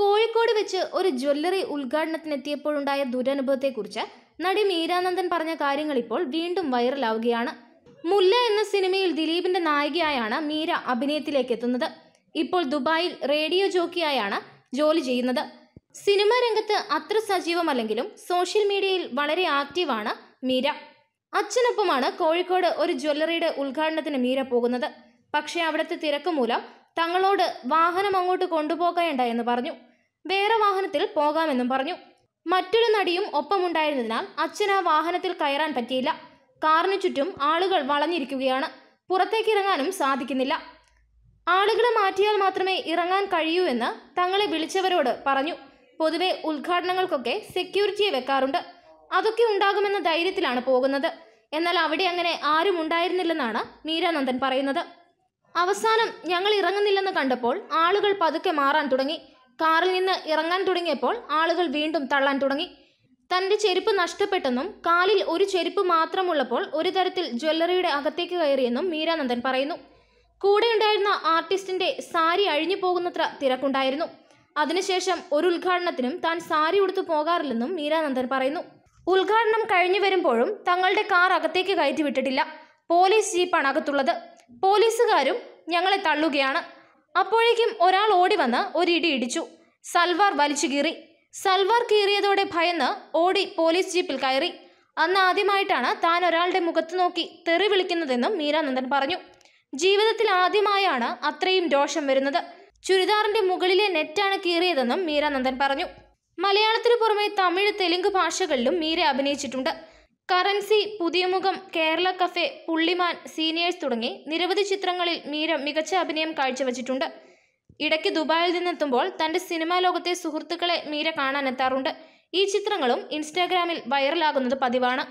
കോഴിക്കോട് വെച്ച് ഒരു ജ്വല്ലറി ഉദ്ഘാടനത്തിനെത്തിയപ്പോഴുണ്ടായ ദുരനുഭവത്തെക്കുറിച്ച് നടി മീരാനന്ദൻ പറഞ്ഞ കാര്യങ്ങൾ ഇപ്പോൾ വീണ്ടും വൈറലാവുകയാണ് മുല്ല എന്ന സിനിമയിൽ ദിലീപിന്റെ നായികയായാണ് മീര അഭിനയത്തിലേക്ക് എത്തുന്നത് ഇപ്പോൾ ദുബായിൽ റേഡിയോ ജോക്കിയായാണ് ജോലി ചെയ്യുന്നത് സിനിമാ രംഗത്ത് അത്ര സജീവമല്ലെങ്കിലും സോഷ്യൽ മീഡിയയിൽ വളരെ ആക്റ്റീവാണ് മീര അച്ഛനൊപ്പമാണ് കോഴിക്കോട് ഒരു ജ്വല്ലറിയുടെ ഉദ്ഘാടനത്തിന് മീര പോകുന്നത് പക്ഷേ അവിടുത്തെ തിരക്ക് മൂലം തങ്ങളോട് വാഹനം അങ്ങോട്ട് കൊണ്ടുപോകേണ്ട എന്ന് പറഞ്ഞു വേറെ വാഹനത്തിൽ പോകാമെന്നും പറഞ്ഞു മറ്റൊരു നടിയും ഒപ്പമുണ്ടായിരുന്നതിനാൽ അച്ഛന് വാഹനത്തിൽ കയറാൻ പറ്റിയില്ല കാറിനു ചുറ്റും ആളുകൾ വളഞ്ഞിരിക്കുകയാണ് പുറത്തേക്ക് ഇറങ്ങാനും സാധിക്കുന്നില്ല ആളുകളെ മാറ്റിയാൽ മാത്രമേ ഇറങ്ങാൻ കഴിയൂ എന്ന് തങ്ങളെ വിളിച്ചവരോട് പറഞ്ഞു പൊതുവെ ഉദ്ഘാടനങ്ങൾക്കൊക്കെ സെക്യൂരിറ്റിയെ വെക്കാറുണ്ട് അതൊക്കെ ഉണ്ടാകുമെന്ന ധൈര്യത്തിലാണ് പോകുന്നത് എന്നാൽ അവിടെ അങ്ങനെ ആരും ഉണ്ടായിരുന്നില്ലെന്നാണ് മീരാനന്ദൻ പറയുന്നത് അവസാനം ഞങ്ങൾ ഇറങ്ങുന്നില്ലെന്ന് കണ്ടപ്പോൾ ആളുകൾ പതുക്കെ മാറാൻ തുടങ്ങി കാറിൽ നിന്ന് ഇറങ്ങാൻ തുടങ്ങിയപ്പോൾ ആളുകൾ വീണ്ടും തള്ളാൻ തുടങ്ങി തന്റെ ചെരുപ്പ് നഷ്ടപ്പെട്ടെന്നും കാലിൽ ഒരു ചെരുപ്പ് മാത്രമുള്ളപ്പോൾ ഒരു തരത്തിൽ ജ്വല്ലറിയുടെ അകത്തേക്ക് കയറിയെന്നും മീരാനന്ദൻ പറയുന്നു കൂടെയുണ്ടായിരുന്ന ആർട്ടിസ്റ്റിന്റെ സാരി അഴിഞ്ഞു പോകുന്നത്ര തിരക്കുണ്ടായിരുന്നു അതിനുശേഷം ഒരു ഉദ്ഘാടനത്തിനും താൻ സാരി ഉടുത്തു പോകാറില്ലെന്നും മീരാനന്ദൻ പറയുന്നു ഉദ്ഘാടനം കഴിഞ്ഞു വരുമ്പോഴും തങ്ങളുടെ കാർ അകത്തേക്ക് കയറ്റി വിട്ടിട്ടില്ല പോലീസ് ജീപ്പാണ് അകത്തുള്ളത് പോലീസുകാരും ഞങ്ങളെ തള്ളുകയാണ് അപ്പോഴേക്കും ഒരാൾ ഓടി വന്ന് ഒരിടി ഇടിച്ചു സൽവാർ വലിച്ചു കീറി സൽവാർ കീറിയതോടെ ഭയന്ന് ഓടി പോലീസ് ജീപ്പിൽ കയറി അന്ന് ആദ്യമായിട്ടാണ് താൻ ഒരാളുടെ മുഖത്ത് നോക്കി തെറി വിളിക്കുന്നതെന്നും മീരാനന്ദൻ പറഞ്ഞു ജീവിതത്തിൽ ആദ്യമായാണ് അത്രയും രോഷം വരുന്നത് ചുരിദാറിന്റെ മുകളിലെ നെറ്റാണ് കീറിയതെന്നും മീരാനന്ദൻ പറഞ്ഞു മലയാളത്തിനു പുറമെ തമിഴ് തെലുങ്ക് ഭാഷകളിലും മീര അഭിനയിച്ചിട്ടുണ്ട് Currency Puthiyamukham Kerala Cafe Pullimaan Seniors തുടങ്ങി നിരവധി ചിത്രങ്ങളിൽ മീര മികച്ച അഭിനയം കാഴ്ചവെച്ചിട്ടുണ്ട് ഇടയ്ക്ക് ദുബായിൽ നിന്നെത്തുമ്പോൾ തൻ്റെ സിനിമാ ലോകത്തെ സുഹൃത്തുക്കളെ മീര കാണാനെത്താറുണ്ട് ഈ ചിത്രങ്ങളും ഇൻസ്റ്റാഗ്രാമിൽ വൈറലാകുന്നത് പതിവാണ്